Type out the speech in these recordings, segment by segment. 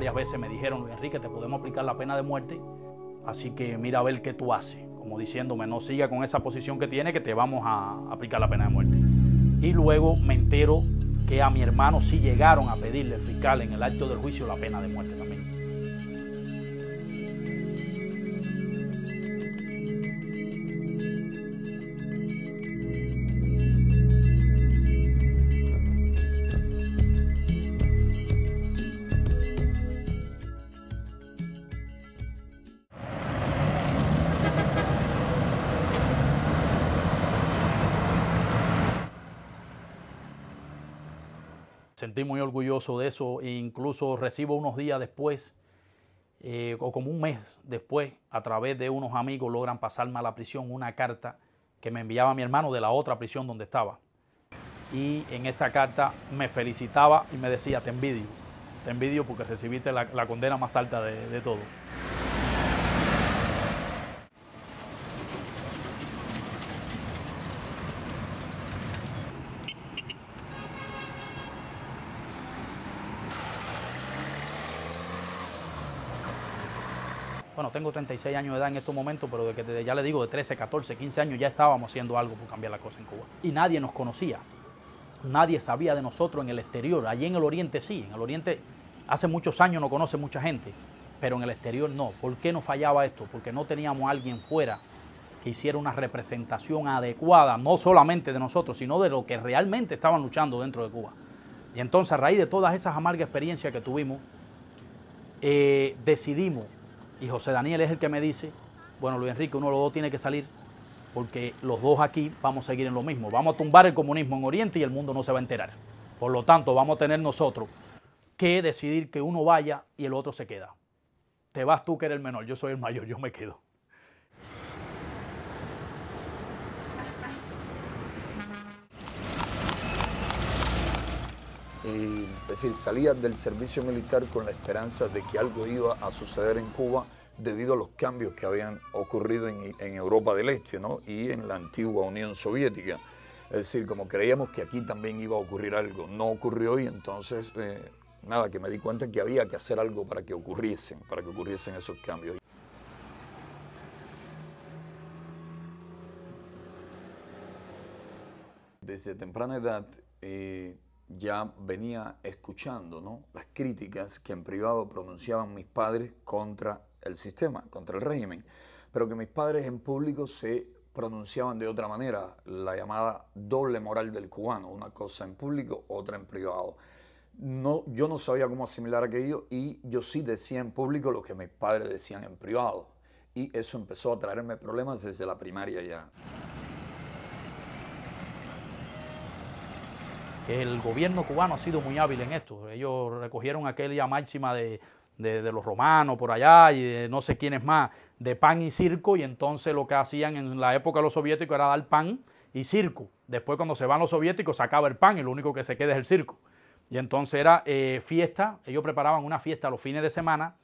varias veces me dijeron, Luis Enrique, te podemos aplicar la pena de muerte, así que mira a ver qué tú haces, como diciéndome, no siga con esa posición que tiene, que te vamos a aplicar la pena de muerte. Y luego me entero que a mi hermano sí llegaron a pedirle fiscal en el acto del juicio la pena de muerte también. sentí muy orgulloso de eso e incluso recibo unos días después eh, o como un mes después a través de unos amigos logran pasarme a la prisión una carta que me enviaba mi hermano de la otra prisión donde estaba. Y en esta carta me felicitaba y me decía, te envidio, te envidio porque recibiste la, la condena más alta de, de todo. bueno, tengo 36 años de edad en estos momentos, pero que desde ya le digo, de 13, 14, 15 años ya estábamos haciendo algo por cambiar la cosa en Cuba. Y nadie nos conocía, nadie sabía de nosotros en el exterior, allí en el Oriente sí, en el Oriente hace muchos años no conoce mucha gente, pero en el exterior no. ¿Por qué nos fallaba esto? Porque no teníamos a alguien fuera que hiciera una representación adecuada, no solamente de nosotros, sino de lo que realmente estaban luchando dentro de Cuba. Y entonces, a raíz de todas esas amargas experiencias que tuvimos, eh, decidimos y José Daniel es el que me dice, bueno, Luis Enrique, uno de los dos tiene que salir porque los dos aquí vamos a seguir en lo mismo. Vamos a tumbar el comunismo en Oriente y el mundo no se va a enterar. Por lo tanto, vamos a tener nosotros que decidir que uno vaya y el otro se queda. Te vas tú que eres el menor, yo soy el mayor, yo me quedo. es decir, salías del servicio militar con la esperanza de que algo iba a suceder en Cuba debido a los cambios que habían ocurrido en, Europa del Este ¿no? y en la antigua Unión Soviética. Es decir, como creíamos que aquí también iba a ocurrir algo, no ocurrió y entonces, eh, nada, que me di cuenta que había que hacer algo para que ocurriesen, para que ocurriesen esos cambios. Desde temprana edad eh, ya venía escuchando ¿no? las críticas que en privado pronunciaban mis padres contra el sistema, contra el régimen, pero que mis padres en público se pronunciaban de otra manera, la llamada doble moral del cubano, una cosa en público, otra en privado. No, yo no sabía cómo asimilar aquello y yo sí decía en público lo que mis padres decían en privado. Y eso empezó a traerme problemas desde la primaria ya. El gobierno cubano ha sido muy hábil en esto. Ellos recogieron aquella máxima de de, los romanos por allá y no sé quiénes más, de pan y circo, y entonces lo que hacían en la época los soviéticos era dar pan y circo. Después cuando se van los soviéticos se acaba el pan y lo único que se queda es el circo. Y entonces era eh, fiesta, ellos preparaban una fiesta los fines de semana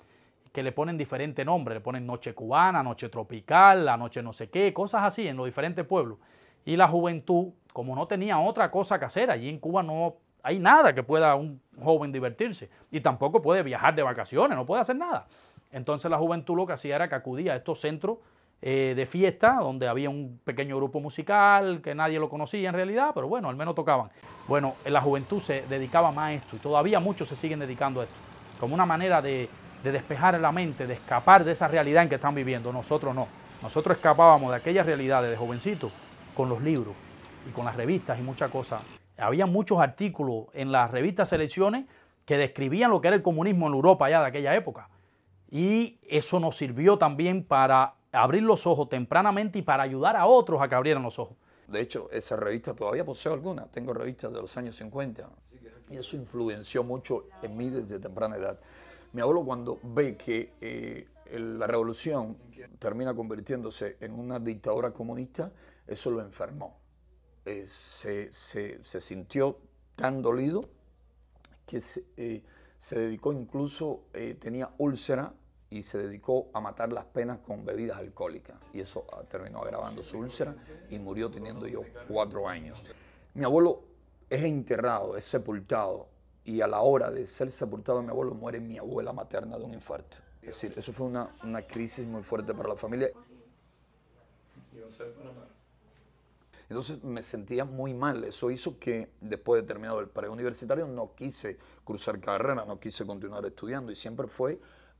que le ponen diferente nombre, le ponen noche cubana, noche tropical, la noche no sé qué, cosas así en los diferentes pueblos. Y la juventud, como no tenía otra cosa que hacer, allí en Cuba no hay nada que pueda un joven divertirse. Y tampoco puede viajar de vacaciones, no puede hacer nada. Entonces la juventud lo que hacía era que acudía a estos centros eh, de fiesta, donde había un pequeño grupo musical que nadie lo conocía en realidad, pero bueno, al menos tocaban. Bueno, la juventud se dedicaba más a esto y todavía muchos se siguen dedicando a esto, como una manera de, de despejar la mente, de escapar de esa realidad en que están viviendo. Nosotros no, nosotros escapábamos de aquellas realidades de jovencito con los libros y con las revistas y muchas cosas había muchos artículos en las revistas Selecciones que describían lo que era el comunismo en Europa ya de aquella época. Y eso nos sirvió también para abrir los ojos tempranamente y para ayudar a otros a que abrieran los ojos. De hecho, esa revista todavía poseo alguna. Tengo revistas de los años 50. Y eso influenció mucho en mí desde temprana edad. Mi abuelo cuando ve que eh, la revolución termina convirtiéndose en una dictadura comunista, eso lo enfermó eh, se, sintió tan dolido que se, eh, dedicó incluso, eh, tenía úlcera y se dedicó a matar las penas con bebidas alcohólicas. Y eso ah, terminó agravando su úlcera y murió teniendo yo cuatro años. Mi abuelo es enterrado, es sepultado y a la hora de ser sepultado mi abuelo muere mi abuela materna de un infarto. Es decir, eso fue una, una crisis muy fuerte para la familia. Entonces me sentía muy mal. Eso hizo que después de terminado el universitario no quise cruzar carrera, no quise continuar estudiando y siempre fue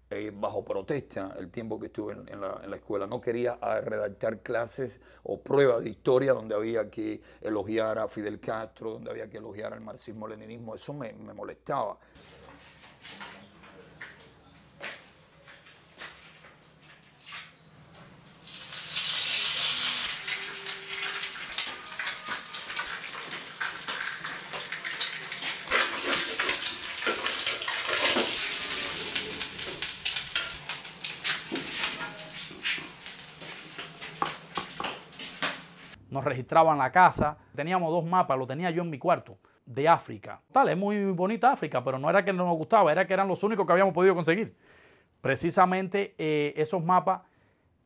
eh, bajo protesta el tiempo que estuve en, la, escuela. No quería ah, redactar clases o pruebas de historia donde había que elogiar a Fidel Castro, donde había que elogiar al marxismo-leninismo. Eso me molestaba. registraban la casa. Teníamos dos mapas, lo tenía yo en mi cuarto, de África. Tal, es muy bonita África, pero no era que no nos gustaba, era que eran los únicos que habíamos podido conseguir. Precisamente eh, esos mapas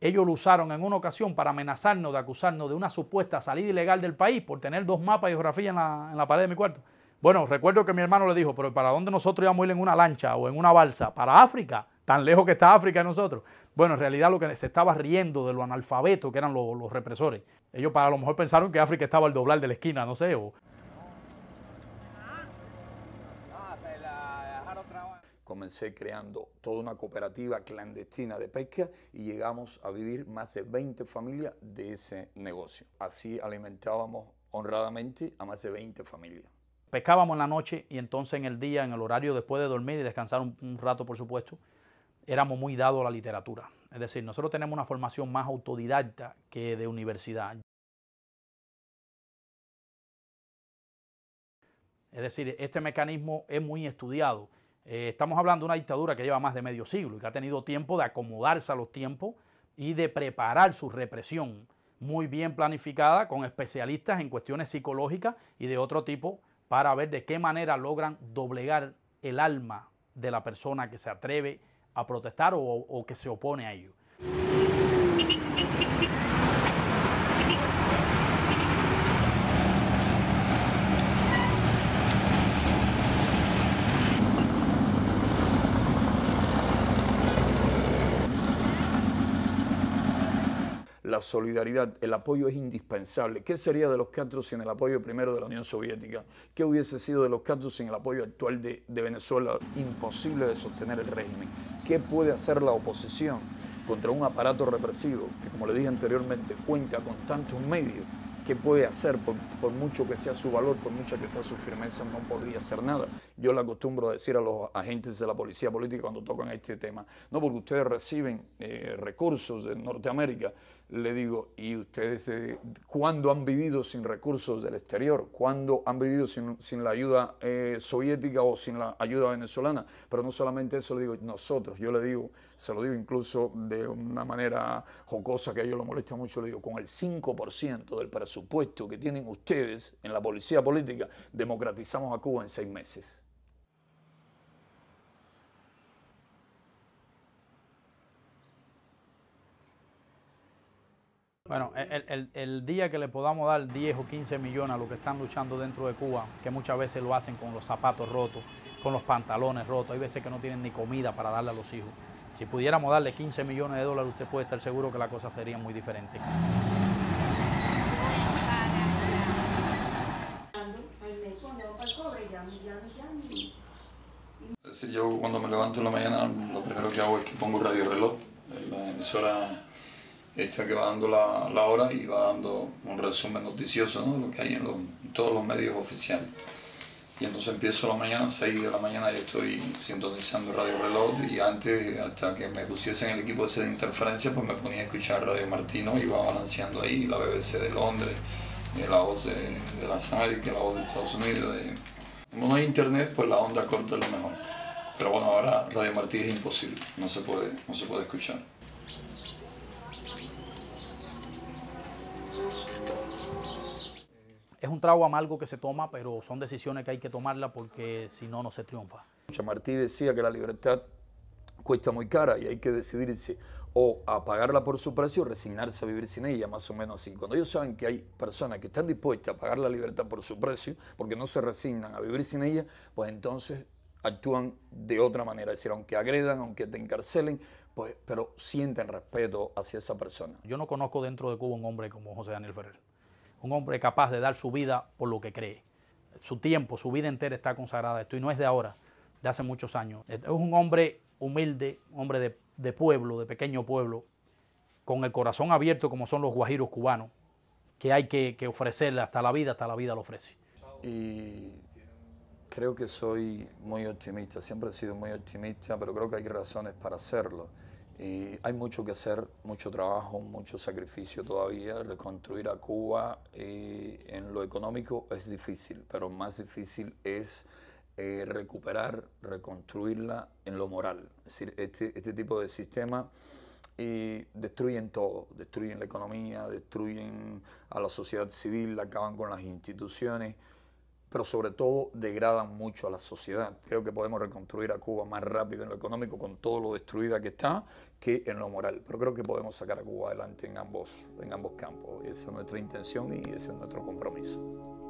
ellos lo usaron en una ocasión para amenazarnos de acusarnos de una supuesta salida ilegal del país por tener dos mapas y geografía en la, en la, pared de mi cuarto. Bueno, recuerdo que mi hermano le dijo, pero ¿para dónde nosotros íbamos a ir en una lancha o en una balsa? Para África tan lejos que está África de nosotros. Bueno, en realidad lo que se estaba riendo de lo analfabeto que eran los, represores. Ellos para lo mejor pensaron que África estaba al doblar de la esquina, no sé, comencé creando toda una cooperativa clandestina de pesca y llegamos a vivir más de 20 familias de ese negocio. Así alimentábamos honradamente a más de 20 familias. Pescábamos en la noche y entonces en el día, en el horario después de dormir y descansar un rato, por supuesto, éramos muy dados a la literatura. Es decir, nosotros tenemos una formación más autodidacta que de universidad. Es decir, este mecanismo es muy estudiado. Eh, estamos hablando de una dictadura que lleva más de medio siglo y que ha tenido tiempo de acomodarse a los tiempos y de preparar su represión muy bien planificada con especialistas en cuestiones psicológicas y de otro tipo para ver de qué manera logran doblegar el alma de la persona que se atreve a protestar o, o que se opone a ello. la solidaridad, el apoyo es indispensable. ¿Qué sería de los catros sin el apoyo primero de la Unión Soviética? ¿Qué hubiese sido de los Castro sin el apoyo actual de, Venezuela? Imposible de sostener el régimen. ¿Qué puede hacer la oposición contra un aparato represivo que, como le dije anteriormente, cuenta con tantos medios ¿qué puede hacer? Por, mucho que sea su valor, por mucha que sea su firmeza, no podría hacer nada. Yo le acostumbro a decir a los agentes de la policía política cuando tocan este tema, no porque ustedes reciben eh, recursos de Norteamérica, le digo, ¿y ustedes cuando eh, cuándo han vivido sin recursos del exterior? ¿Cuándo han vivido sin, la ayuda eh, soviética o sin la ayuda venezolana? Pero no solamente eso le digo nosotros, yo le digo, se lo digo incluso de una manera jocosa que a ellos lo molesta mucho, le digo, con el 5% del presupuesto que tienen ustedes en la policía política, democratizamos a Cuba en seis meses. Bueno, el, día que le podamos dar 10 o 15 millones a los que están luchando dentro de Cuba, que muchas veces lo hacen con los zapatos rotos, con los pantalones rotos, hay veces que no tienen ni comida para darle a los hijos. Si pudiéramos darle 15 millones de dólares, usted puede estar seguro que la cosa sería muy diferente. yo cuando me levanto en la mañana, lo primero que hago es que pongo radio reloj, eh, la emisora esta que va dando la, la, hora y va dando un resumen noticioso de lo que hay en, todos los medios oficiales. Y entonces empiezo la mañana, 6 de la mañana, y estoy sintonizando Radio Reloj y antes, hasta que me pusiesen el equipo ese de interferencia, pues me ponía a escuchar Radio Martino, Y iba balanceando ahí la BBC de Londres, eh, la voz de, la las la voz de Estados Unidos. Como no hay internet, pues la onda corta es lo mejor. Pero bueno, ahora Radio Martín es imposible, no se puede, no se puede escuchar. es un trago amargo que se toma, pero son decisiones que hay que tomarla porque si no, no se triunfa. Chamartí decía que la libertad cuesta muy cara y hay que decidirse o a pagarla por su precio o resignarse a vivir sin ella, más o menos así. Cuando ellos saben que hay personas que están dispuestas a pagar la libertad por su precio, porque no se resignan a vivir sin ella, pues entonces actúan de otra manera, es decir, aunque agredan, aunque te encarcelen, pues, pero sienten respeto hacia esa persona. Yo no conozco dentro de Cuba un hombre como José Daniel Ferrer un hombre capaz de dar su vida por lo que cree. Su tiempo, su vida entera está consagrada a esto y no es de ahora, de hace muchos años. Es un hombre humilde, un hombre de, pueblo, de pequeño pueblo, con el corazón abierto como son los guajiros cubanos, que hay que, que ofrecerle hasta la vida, hasta la vida lo ofrece. Y creo que soy muy optimista, siempre he sido muy optimista, pero creo que hay razones para hacerlo. Eh, hay mucho que hacer, mucho trabajo, mucho sacrificio todavía. Reconstruir a Cuba eh, en lo económico es difícil, pero más difícil es eh, recuperar, reconstruirla en lo moral. Es decir, este, este tipo de sistemas y destruyen todo, destruyen la economía, destruyen a la sociedad civil, acaban con las instituciones pero sobre todo degradan mucho a la sociedad. Creo que podemos reconstruir a Cuba más rápido en lo económico con todo lo destruida que está que en lo moral. Pero creo que podemos sacar a Cuba adelante en ambos, en ambos campos. Esa es nuestra intención y ese es nuestro compromiso.